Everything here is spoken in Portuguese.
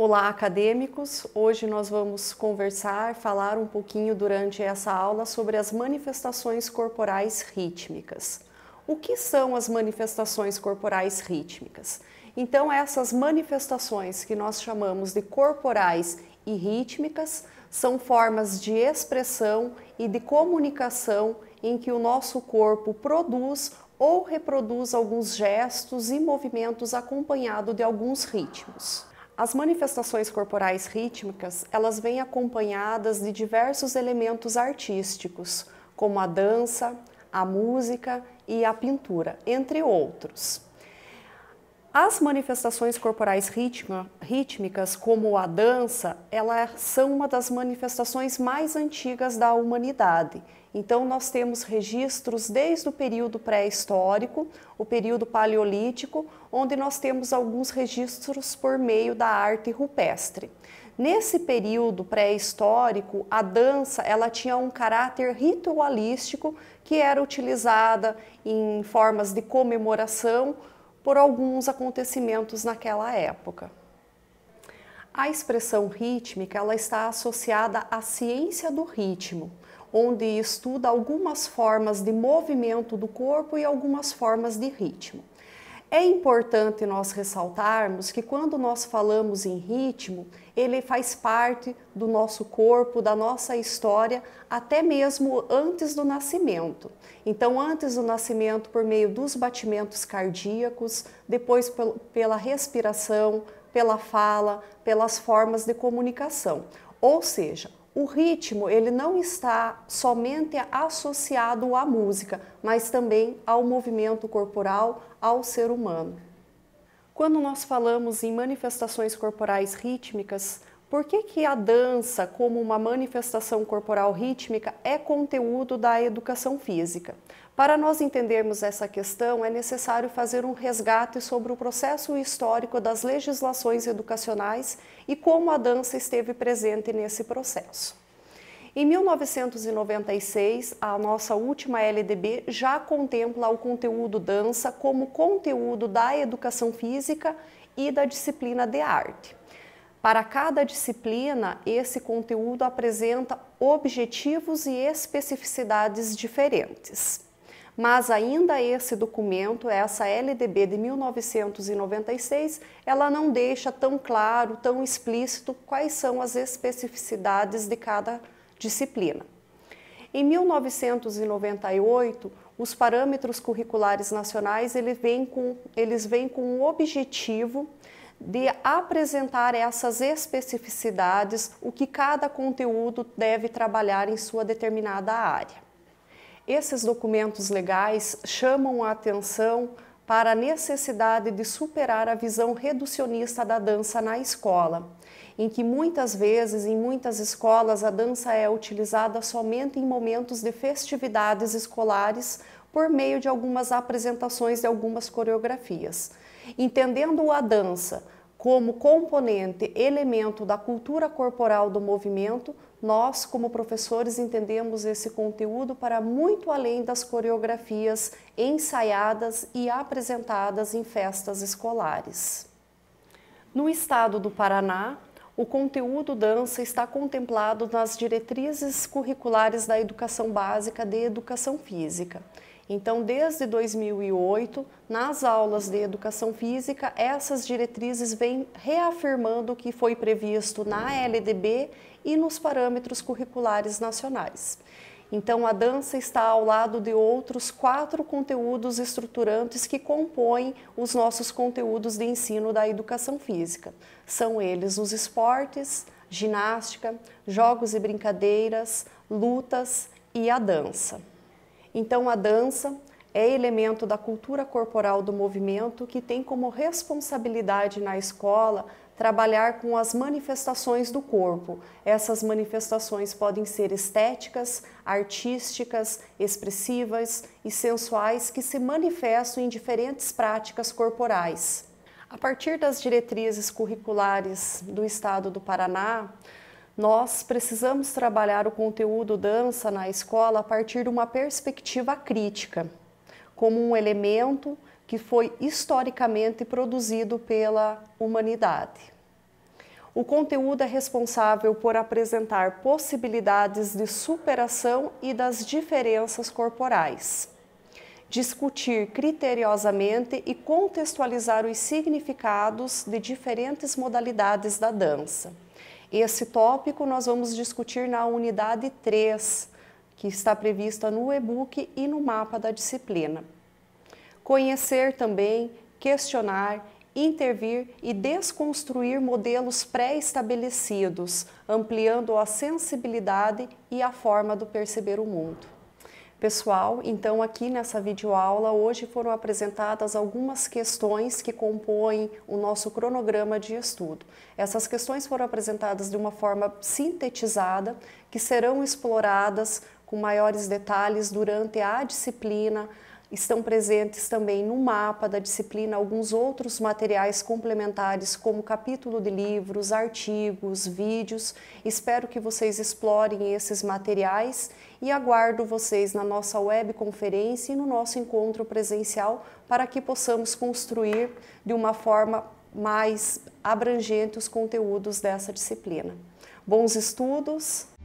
Olá, acadêmicos! Hoje nós vamos conversar, falar um pouquinho durante essa aula sobre as manifestações corporais rítmicas. O que são as manifestações corporais rítmicas? Então, essas manifestações que nós chamamos de corporais e rítmicas são formas de expressão e de comunicação em que o nosso corpo produz ou reproduz alguns gestos e movimentos acompanhado de alguns ritmos. As manifestações corporais rítmicas, elas vêm acompanhadas de diversos elementos artísticos, como a dança, a música e a pintura, entre outros. As manifestações corporais ritma, rítmicas, como a dança, elas são uma das manifestações mais antigas da humanidade. Então, nós temos registros desde o período pré-histórico, o período paleolítico, onde nós temos alguns registros por meio da arte rupestre. Nesse período pré-histórico, a dança ela tinha um caráter ritualístico que era utilizada em formas de comemoração por alguns acontecimentos naquela época. A expressão rítmica ela está associada à ciência do ritmo, onde estuda algumas formas de movimento do corpo e algumas formas de ritmo. É importante nós ressaltarmos que quando nós falamos em ritmo, ele faz parte do nosso corpo, da nossa história, até mesmo antes do nascimento. Então, antes do nascimento, por meio dos batimentos cardíacos, depois pela respiração, pela fala, pelas formas de comunicação. Ou seja, o ritmo ele não está somente associado à música, mas também ao movimento corporal, ao ser humano. Quando nós falamos em manifestações corporais rítmicas, por que, que a dança, como uma manifestação corporal rítmica, é conteúdo da educação física? Para nós entendermos essa questão, é necessário fazer um resgate sobre o processo histórico das legislações educacionais e como a dança esteve presente nesse processo. Em 1996, a nossa última LDB já contempla o conteúdo dança como conteúdo da educação física e da disciplina de arte. Para cada disciplina, esse conteúdo apresenta objetivos e especificidades diferentes. Mas ainda esse documento, essa LDB de 1996, ela não deixa tão claro, tão explícito quais são as especificidades de cada disciplina disciplina. Em 1998, os parâmetros curriculares nacionais eles vêm com, eles vêm com o objetivo de apresentar essas especificidades, o que cada conteúdo deve trabalhar em sua determinada área. Esses documentos legais chamam a atenção para a necessidade de superar a visão reducionista da dança na escola em que muitas vezes, em muitas escolas, a dança é utilizada somente em momentos de festividades escolares por meio de algumas apresentações de algumas coreografias. Entendendo a dança como componente, elemento da cultura corporal do movimento, nós, como professores, entendemos esse conteúdo para muito além das coreografias ensaiadas e apresentadas em festas escolares. No estado do Paraná, o conteúdo dança está contemplado nas diretrizes curriculares da educação básica de educação física. Então, desde 2008, nas aulas de educação física, essas diretrizes vêm reafirmando o que foi previsto na LDB e nos parâmetros curriculares nacionais. Então, a dança está ao lado de outros quatro conteúdos estruturantes que compõem os nossos conteúdos de ensino da educação física. São eles os esportes, ginástica, jogos e brincadeiras, lutas e a dança. Então, a dança é elemento da cultura corporal do movimento que tem como responsabilidade na escola trabalhar com as manifestações do corpo. Essas manifestações podem ser estéticas, artísticas, expressivas e sensuais que se manifestam em diferentes práticas corporais. A partir das diretrizes curriculares do Estado do Paraná, nós precisamos trabalhar o conteúdo dança na escola a partir de uma perspectiva crítica, como um elemento que foi historicamente produzido pela humanidade. O conteúdo é responsável por apresentar possibilidades de superação e das diferenças corporais, discutir criteriosamente e contextualizar os significados de diferentes modalidades da dança. Esse tópico nós vamos discutir na unidade 3, que está prevista no e-book e no mapa da disciplina. Conhecer também, questionar, intervir e desconstruir modelos pré-estabelecidos, ampliando a sensibilidade e a forma do perceber o mundo. Pessoal, então aqui nessa videoaula hoje foram apresentadas algumas questões que compõem o nosso cronograma de estudo. Essas questões foram apresentadas de uma forma sintetizada, que serão exploradas com maiores detalhes durante a disciplina, Estão presentes também no mapa da disciplina alguns outros materiais complementares, como capítulo de livros, artigos, vídeos. Espero que vocês explorem esses materiais e aguardo vocês na nossa webconferência e no nosso encontro presencial para que possamos construir de uma forma mais abrangente os conteúdos dessa disciplina. Bons estudos!